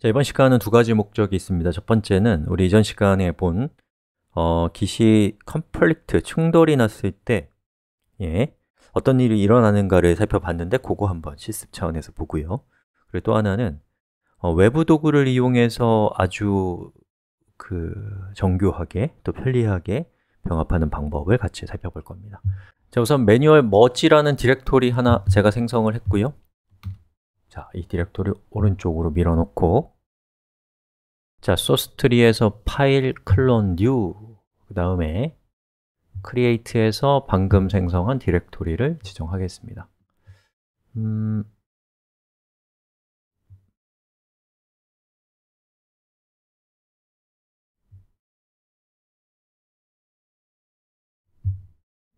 자, 이번 시간은 두 가지 목적이 있습니다. 첫 번째는 우리 이전 시간에 본 어, 기시 컴플리트 충돌이 났을 때 예, 어떤 일이 일어나는가를 살펴봤는데 그거 한번 실습 차원에서 보고요. 그리고 또 하나는 어, 외부 도구를 이용해서 아주 그 정교하게 또 편리하게 병합하는 방법을 같이 살펴볼 겁니다. 자, 우선 매뉴얼 머지라는 디렉토리 하나 제가 생성을 했고요. 자, 이 디렉토리 오른쪽으로 밀어놓고 자, 소스 트리에서 파일 클론 new 그 다음에 create에서 방금 생성한 디렉토리를 지정하겠습니다 음,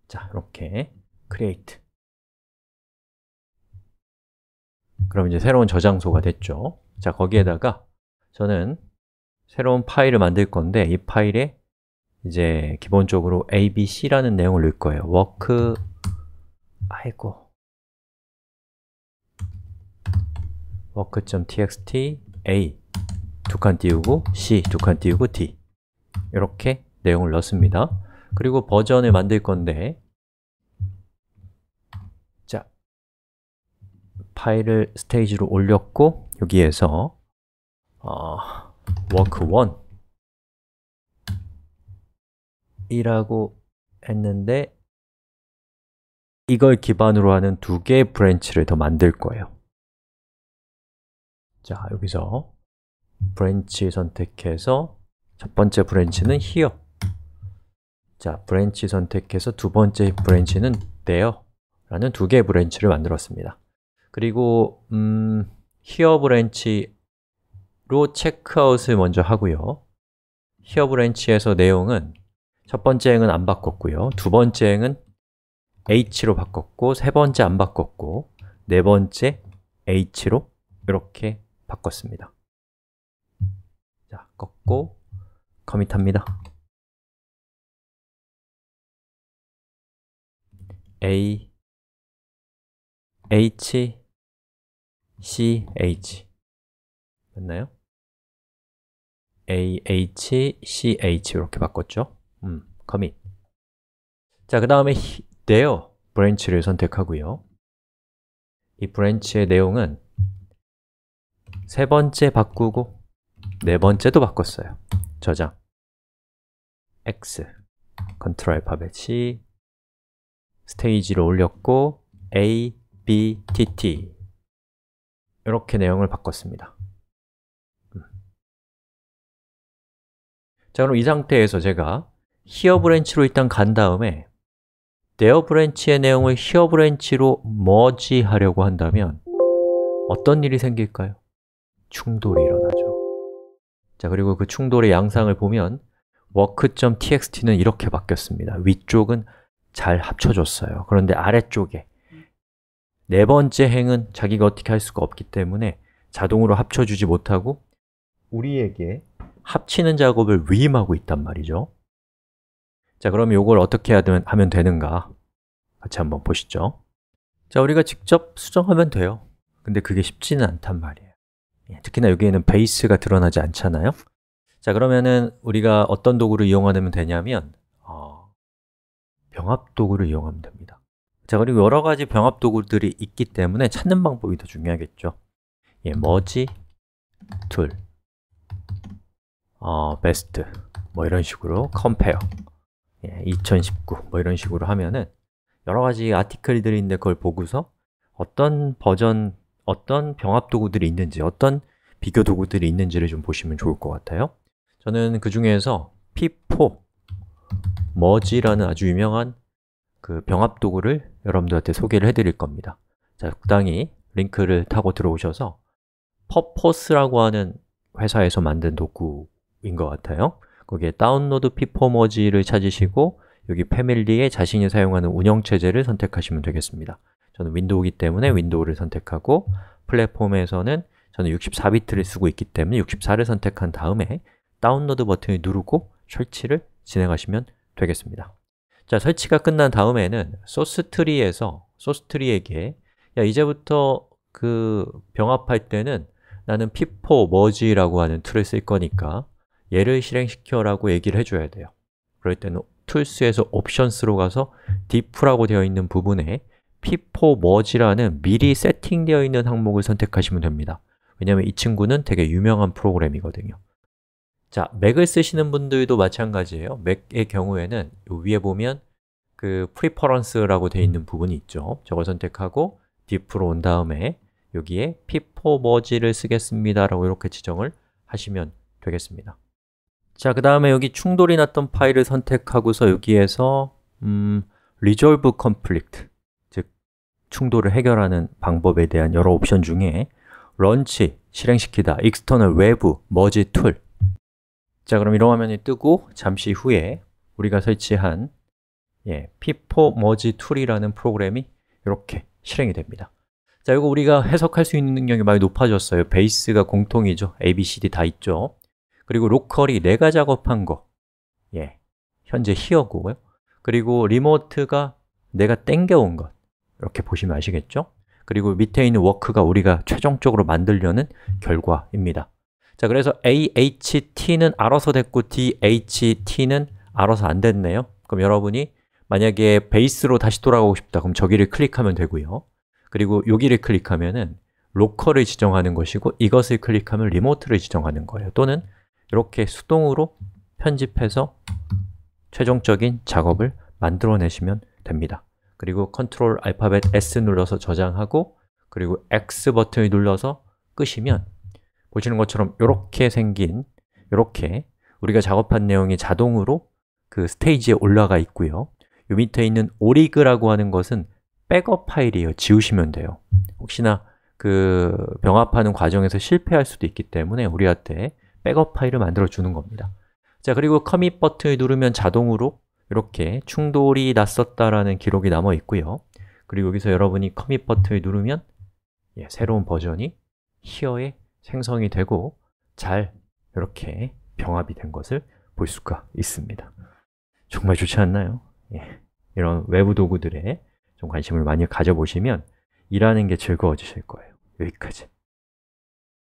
자, 이렇게 create 그럼 이제 새로운 저장소가 됐죠 자, 거기에다가 저는 새로운 파일을 만들 건데 이 파일에 이제 기본적으로 abc라는 내용을 넣을 거예요 work 아이고 work.txt a 두 칸 띄우고 c 두 칸 띄우고 d 이렇게 내용을 넣습니다 그리고 버전을 만들 건데 파일을 스테이지로 올렸고 여기에서 워크 o r 1 이라고 했는데 이걸 기반으로 하는 두 개의 브랜치를 더 만들 거예요 자, 여기서 브랜치 선택해서 첫 번째 브랜치는 here 자, 브랜치 선택해서 두 번째 브랜치는 there 라는 두 개의 브랜치를 만들었습니다 그리고 음, here 브랜치로 체크아웃을 먼저 하고요 here 브랜치에서 내용은 첫 번째 행은 안 바꿨고요 두 번째 행은 h로 바꿨고 세 번째 안 바꿨고 네 번째 h로 이렇게 바꿨습니다 자, 꺾고 커밋합니다 a h CH 맞나요? AH, CH 이렇게 바꿨죠? 음, commit 자, 그 다음에 their 브랜치를 선택하고요 이 브랜치의 내용은 세 번째 바꾸고 네 번째도 바꿨어요 저장 X 컨트롤 알파벳 C 스테이지를 올렸고 A, B, T, T 이렇게 내용을 바꿨습니다 음. 자 그럼 이 상태에서 제가 히어 브랜치로 일단 간 다음에 데어 브랜치의 내용을 히어 브랜치로 머지하려고 한다면 어떤 일이 생길까요? 충돌이 일어나죠 자 그리고 그 충돌의 양상을 보면 work.txt는 이렇게 바뀌었습니다 위쪽은 잘 합쳐줬어요 그런데 아래쪽에 네 번째 행은 자기가 어떻게 할 수가 없기 때문에 자동으로 합쳐주지 못하고 우리에게 합치는 작업을 위임하고 있단 말이죠 자, 그럼 이걸 어떻게 하면, 되는가 같이 한번 보시죠 자, 우리가 직접 수정하면 돼요 근데 그게 쉽지는 않단 말이에요 예, 특히나 여기에는 베이스가 드러나지 않잖아요 자, 그러면은 우리가 어떤 도구를 이용하면 되냐면 어, 병합 도구를 이용하면 됩니다 자, 그리고 여러 가지 병합 도구들이 있기 때문에 찾는 방법이 더 중요하겠죠 예, 머지, 툴, 어, 베스트 뭐 이런 식으로 컴페어 예, 2019뭐 이런 식으로 하면은 여러 가지 아티클들이 있는데 그걸 보고서 어떤 버전, 어떤 병합 도구들이 있는지 어떤 비교 도구들이 있는지를 좀 보시면 좋을 것 같아요 저는 그 중에서 P4 머지라는 아주 유명한 그 병합 도구를 여러분들한테 소개를 해드릴 겁니다 자, 적당히 링크를 타고 들어오셔서 퍼포스라고 하는 회사에서 만든 도구인 것 같아요 거기에 다운로드 피포머지를 찾으시고 여기 패밀리에 자신이 사용하는 운영체제를 선택하시면 되겠습니다 저는 윈도우이기 때문에 윈도우를 선택하고 플랫폼에서는 저는 64비트를 쓰고 있기 때문에 64를 선택한 다음에 다운로드 버튼을 누르고 설치를 진행하시면 되겠습니다 자, 설치가 끝난 다음에는 소스 트리에서 소스 트리에게 야, 이제부터 그 병합할 때는 나는 피포 머지라고 하는 툴을 쓸 거니까 얘를 실행시켜라고 얘기를 해줘야 돼요 그럴 때는 툴스에서 옵션스로 가서 diff라고 되어 있는 부분에 피포 머지라는 미리 세팅되어 있는 항목을 선택하시면 됩니다 왜냐하면 이 친구는 되게 유명한 프로그램이거든요 자, 맥을 쓰시는 분들도 마찬가지예요. 맥의 경우에는 위에 보면 그 p r e f e 라고 되어 있는 음. 부분이 있죠. 저걸 선택하고 d i 로온 다음에 여기에 피포머지를 쓰겠습니다라고 이렇게 지정을 하시면 되겠습니다. 자, 그 다음에 여기 충돌이 났던 파일을 선택하고서 여기에서 음, resolve conflict 즉 충돌을 해결하는 방법에 대한 여러 옵션 중에 런치, 실행시키다, 익스 t e 외부, 머지 툴 자, 그럼 이런 화면이 뜨고 잠시 후에 우리가 설치한 예, 피포 머지 툴이라는 프로그램이 이렇게 실행이 됩니다. 자, 이거 우리가 해석할 수 있는 능력이 많이 높아졌어요. 베이스가 공통이죠. A, B, C, D 다 있죠. 그리고 로컬이 내가 네 작업한 거. 예. 현재 히어고요. 그리고 리모트가 내가 네 땡겨온 것. 이렇게 보시면 아시겠죠? 그리고 밑에 있는 워크가 우리가 최종적으로 만들려는 결과입니다. 자, 그래서 AHT는 알아서 됐고 DHT는 알아서 안 됐네요. 그럼 여러분이 만약에 베이스로 다시 돌아가고 싶다. 그럼 저기를 클릭하면 되고요. 그리고 여기를 클릭하면은 로컬을 지정하는 것이고 이것을 클릭하면 리모트를 지정하는 거예요. 또는 이렇게 수동으로 편집해서 최종적인 작업을 만들어내시면 됩니다. 그리고 컨트롤 알파벳 S 눌러서 저장하고 그리고 X 버튼을 눌러서 끄시면 보시는 것처럼 이렇게 생긴 이렇게 우리가 작업한 내용이 자동으로 그 스테이지에 올라가 있고요 이 밑에 있는 오리그라고 하는 것은 백업 파일이에요 지우시면 돼요 혹시나 그 병합하는 과정에서 실패할 수도 있기 때문에 우리한테 백업 파일을 만들어 주는 겁니다 자 그리고 커밋 버튼을 누르면 자동으로 이렇게 충돌이 났었다라는 기록이 남아 있고요 그리고 여기서 여러분이 커밋 버튼을 누르면 예, 새로운 버전이 히어에 생성이 되고 잘 이렇게 병합이 된 것을 볼 수가 있습니다 정말 좋지 않나요? 예. 이런 외부 도구들에 좀 관심을 많이 가져보시면 일하는 게 즐거워지실 거예요 여기까지